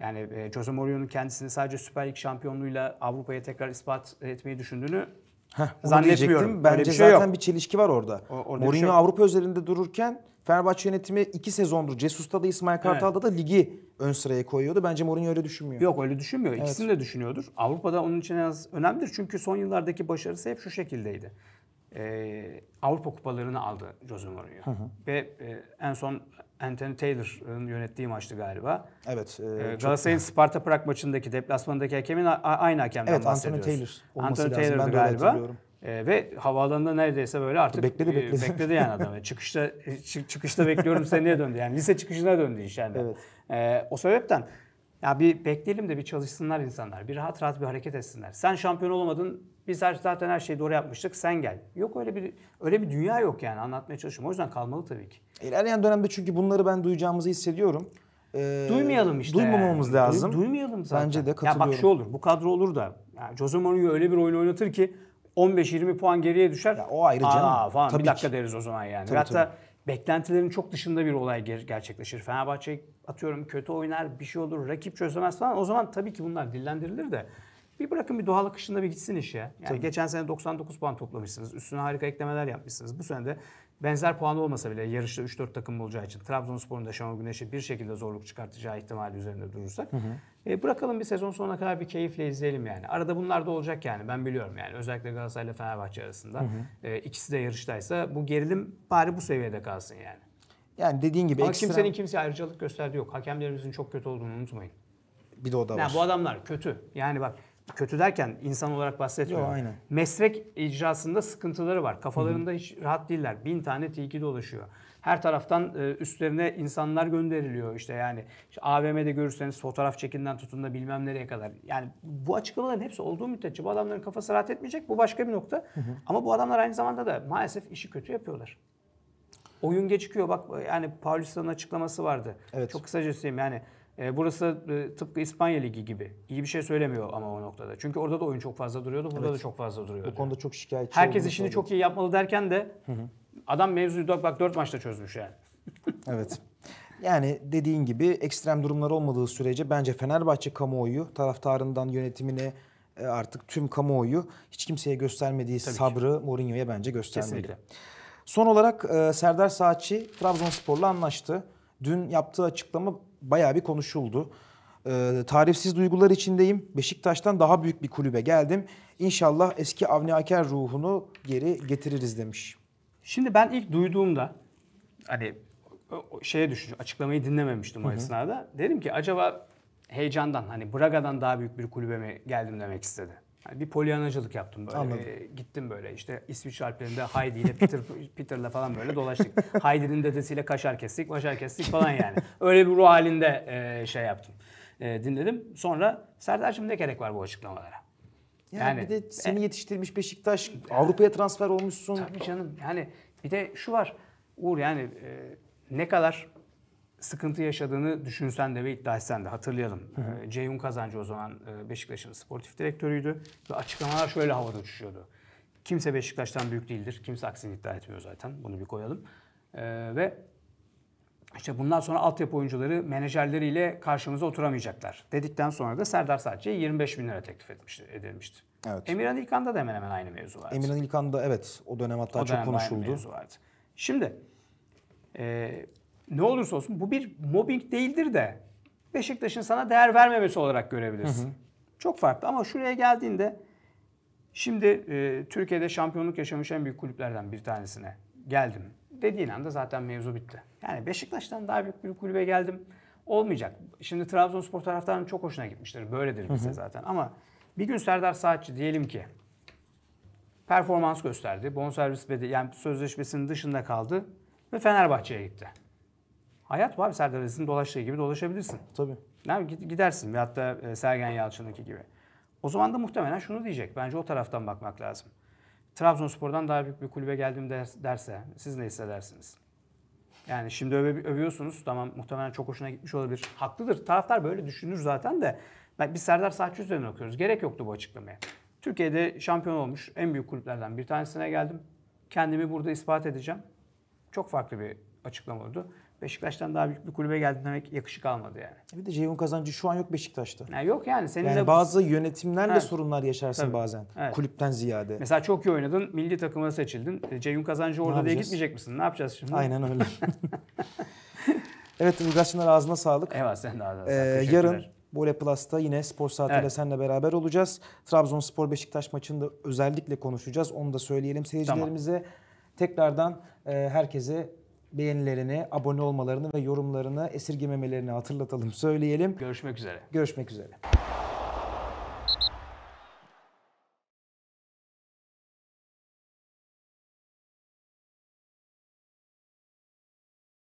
Yani e, Jose Mourinho'nun kendisini sadece Süper Lig şampiyonluğuyla Avrupa'ya tekrar ispat etmeyi düşündüğünü Heh, zannetmiyorum. Bence bir şey zaten yok. bir çelişki var orada. O, orada Mourinho şey Avrupa üzerinde dururken Fenerbahçe yönetimi iki sezondur Cesus'ta da İsmail Kartal'da evet. da ligi ön sıraya koyuyordu. Bence Mourinho öyle düşünmüyor. Yok öyle düşünmüyor. Evet. İkisini de düşünüyordur. Avrupa'da onun için en az önemlidir. Çünkü son yıllardaki başarısı hep şu şekildeydi. Ee, Avrupa kupalarını aldı Jose Mourinho. Hı hı. Ve e, en son Anthony Taylor'ın yönettiği maçtı galiba. Evet. E, ee, Galatasaray'ın çok... Sparta Prag maçındaki deplasmandaki hakemin aynı hakemden evet, bahsediyoruz. Evet Anthony Taylor olması Anthony lazım. Taylor'dı ben de galiba. hatırlıyorum. E, ve havaalanında neredeyse böyle artık bekledi e, bekledi, yani adamı çıkışta e, çıkışta bekliyorum seneye döndü. Yani lise çıkışına döndü iş yani. Evet. E, o sebepten ya bir bekleyelim de bir çalışsınlar insanlar. Bir rahat rahat bir hareket etsinler. Sen şampiyon olamadın. Biz her, zaten her şeyi doğru yapmıştık. Sen gel. Yok öyle bir öyle bir dünya yok yani anlatmaya çalışıyorum. O yüzden kalmalı tabii ki. İlerleyen dönemde çünkü bunları ben duyacağımızı hissediyorum. Ee, duymayalım işte. Duymamamamız lazım. Duy, duymayalım zaten. Bence de katılıyorum. Ya bak şu olur. Bu kadro olur da yani Jose Mourinho öyle bir oyun oynatır ki 15-20 puan geriye düşer. Ya o ayrı canım. Aa, falan Tabii bir dakika ki. deriz o zaman yani. Tabii, Hatta tabii. beklentilerin çok dışında bir olay gerçekleşir. Fenerbahçe atıyorum kötü oynar, bir şey olur, rakip çözemez falan. O zaman tabii ki bunlar dillendirilir de bir bırakın bir doğal akışında bir gitsin işe. Yani tabii. geçen sene 99 puan toplamışsınız. Üstüne harika eklemeler yapmışsınız. Bu sene de benzer puan olmasa bile yarışta 3-4 takım olacağı için Trabzonspor'un da Şenol Güneş'e bir şekilde zorluk çıkartacağı ihtimali üzerinde durursak hı hı e, bırakalım bir sezon sonuna kadar bir keyifle izleyelim yani. Arada bunlar da olacak yani ben biliyorum yani. Özellikle Galatasaray ile Fenerbahçe arasında. Hı hı. E, ikisi de yarıştaysa bu gerilim bari bu seviyede kalsın yani. Yani dediğin gibi Ama ekstra... kimsenin kimseye ayrıcalık gösterdiği yok. Hakemlerimizin çok kötü olduğunu unutmayın. Bir de o da var. bu adamlar kötü. Yani bak kötü derken insan olarak bahsetmiyorum. aynen. Meslek icrasında sıkıntıları var. Kafalarında Hı-hı. hiç rahat değiller. Bin tane tilki dolaşıyor her taraftan e, üstlerine insanlar gönderiliyor işte yani. Işte AVM'de görürseniz fotoğraf çekinden tutun da bilmem nereye kadar. Yani bu açıklamaların hepsi olduğu müddetçe bu adamların kafası rahat etmeyecek. Bu başka bir nokta. Hı hı. Ama bu adamlar aynı zamanda da maalesef işi kötü yapıyorlar. Oyun gecikiyor. Bak yani Paulista'nın açıklaması vardı. Evet. Çok kısaca söyleyeyim yani. E, burası e, tıpkı İspanya Ligi gibi. İyi bir şey söylemiyor ama o noktada. Çünkü orada da oyun çok fazla duruyordu. Burada evet. da çok fazla duruyordu. Bu konuda çok şikayetçi. Herkes işini söyledi. çok iyi yapmalı derken de hı hı. Adam mevzuyu bak dört maçta çözmüş yani. <laughs> evet. Yani dediğin gibi ekstrem durumlar olmadığı sürece bence Fenerbahçe kamuoyu taraftarından yönetimine e, artık tüm kamuoyu hiç kimseye göstermediği Tabii sabrı Mourinho'ya bence göstermedi. Kesinlikle. Son olarak e, Serdar Saatçi Trabzonspor'la anlaştı. Dün yaptığı açıklama bayağı bir konuşuldu. E, tarifsiz duygular içindeyim. Beşiktaş'tan daha büyük bir kulübe geldim. İnşallah eski Avni Aker ruhunu geri getiririz demiş. Şimdi ben ilk duyduğumda hani şeye düşün açıklamayı dinlememiştim o Hı-hı. esnada. Dedim ki acaba heyecandan hani Braga'dan daha büyük bir kulübe mi geldim demek istedi. Yani bir polyanacılık yaptım böyle. Anladım. E, gittim böyle işte İsviçre Alplerinde Heidi ile Peter <laughs> Peter'la falan böyle dolaştık. Heidi'nin dedesiyle kaşar kestik, maşar kestik falan yani. Öyle bir ruh halinde e, şey yaptım. E, dinledim. Sonra Serdar'cığım ne gerek var bu açıklamalara? Yani, yani bir de e, seni yetiştirmiş Beşiktaş, Avrupa'ya transfer olmuşsun. Tabii canım. Yani bir de şu var. Uğur yani e, ne kadar sıkıntı yaşadığını düşünsen de ve iddia etsen de hatırlayalım. Hı e, Ceyhun Kazancı o zaman e, Beşiktaş'ın sportif direktörüydü ve açıklamalar şöyle havada uçuşuyordu. Kimse Beşiktaş'tan büyük değildir. Kimse aksini iddia etmiyor zaten. Bunu bir koyalım. Ee, ve işte bundan sonra altyapı oyuncuları menajerleriyle karşımıza oturamayacaklar dedikten sonra da Serdar Saatçı'ya 25 bin lira teklif etmişti, edilmişti. Evet. Emirhan İlkan'da da hemen hemen aynı mevzu vardı. Emirhan İlkan'da evet o dönem hatta o çok konuşuldu. Aynı mevzu vardı. Şimdi e, ne olursa olsun bu bir mobbing değildir de Beşiktaş'ın sana değer vermemesi olarak görebilirsin. Hı hı. Çok farklı ama şuraya geldiğinde şimdi e, Türkiye'de şampiyonluk yaşamış en büyük kulüplerden bir tanesine geldim dediğin anda zaten mevzu bitti. Yani Beşiktaş'tan daha büyük bir kulübe geldim olmayacak. Şimdi Trabzonspor taraftarının çok hoşuna gitmiştir. Böyledir bize zaten ama bir gün Serdar Saatçi diyelim ki performans gösterdi. Bonservis bedeli yani sözleşmesinin dışında kaldı ve Fenerbahçe'ye gitti. Hayat var Serdar Aziz'in dolaştığı gibi dolaşabilirsin. Tabii. Yani gidersin ve hatta e, Sergen Yalçın'daki gibi. O zaman da muhtemelen şunu diyecek. Bence o taraftan bakmak lazım. Trabzonspor'dan daha büyük bir kulübe geldim derse siz ne hissedersiniz? Yani şimdi öve, övüyorsunuz tamam muhtemelen çok hoşuna gitmiş olabilir. Haklıdır. Taraftar böyle düşünür zaten de biz Serdar Saatçı üzerine okuyoruz. Gerek yoktu bu açıklamaya. Türkiye'de şampiyon olmuş en büyük kulüplerden bir tanesine geldim. Kendimi burada ispat edeceğim. Çok farklı bir açıklama oldu. Beşiktaş'tan daha büyük bir kulübe geldi demek yakışık almadı yani. Bir de Ceyhun Kazancı şu an yok Beşiktaş'ta. Yani yok yani. Senin yani de... bazı yönetimlerle evet. sorunlar yaşarsın Tabii. bazen. Evet. Kulüpten ziyade. Mesela çok iyi oynadın, milli takıma seçildin. E, Ceyhun Kazancı orada diye gitmeyecek misin? Ne yapacağız şimdi? Aynen öyle. <laughs> <laughs> evet Ilgaz ağzına sağlık. Evet sen de ağzına ee, sağlık. Ee, yarın Bole Plus'ta yine spor saatiyle evet. seninle beraber olacağız. Trabzonspor Beşiktaş maçını da özellikle konuşacağız. Onu da söyleyelim seyircilerimize. Tamam. Tekrardan e, herkese beğenilerini, abone olmalarını ve yorumlarını esirgememelerini hatırlatalım, söyleyelim. Görüşmek üzere. Görüşmek üzere.